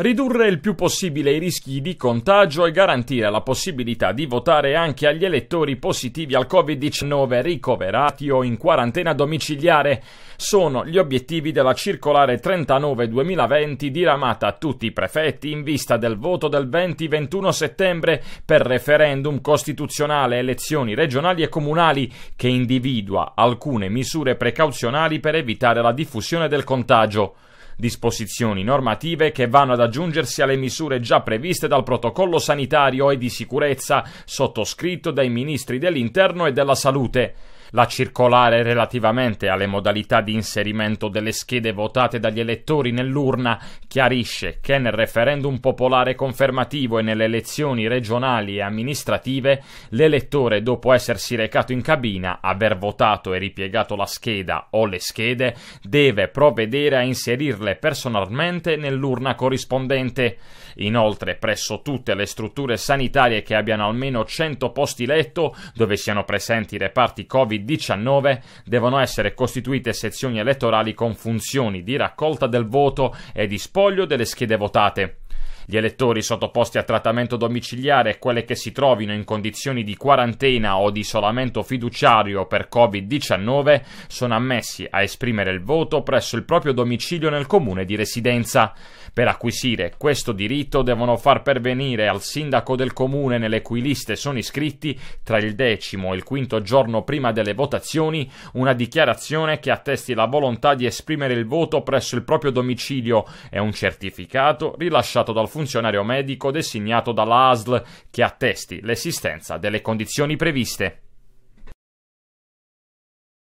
ridurre il più possibile i rischi di contagio e garantire la possibilità di votare anche agli elettori positivi al Covid-19 ricoverati o in quarantena domiciliare. Sono gli obiettivi della circolare 39-2020 diramata a tutti i prefetti in vista del voto del 20-21 settembre per referendum costituzionale, elezioni regionali e comunali che individua alcune misure precauzionali per evitare la diffusione del contagio disposizioni normative che vanno ad aggiungersi alle misure già previste dal protocollo sanitario e di sicurezza sottoscritto dai ministri dell'Interno e della Salute. La circolare relativamente alle modalità di inserimento delle schede votate dagli elettori nell'urna chiarisce che nel referendum popolare confermativo e nelle elezioni regionali e amministrative l'elettore dopo essersi recato in cabina, aver votato e ripiegato la scheda o le schede, deve provvedere a inserirle personalmente nell'urna corrispondente. Inoltre, presso tutte le strutture sanitarie che abbiano almeno 100 posti letto, dove siano presenti reparti Covid 19 19 devono essere costituite sezioni elettorali con funzioni di raccolta del voto e di spoglio delle schede votate. Gli elettori sottoposti a trattamento domiciliare e quelle che si trovino in condizioni di quarantena o di isolamento fiduciario per Covid-19 sono ammessi a esprimere il voto presso il proprio domicilio nel comune di residenza. Per acquisire questo diritto devono far pervenire al sindaco del comune nelle cui liste sono iscritti tra il decimo e il quinto giorno prima delle votazioni una dichiarazione che attesti la volontà di esprimere il voto presso il proprio domicilio e un certificato rilasciato dal funzionario funzionario medico designato dall'ASL che attesti l'esistenza delle condizioni previste.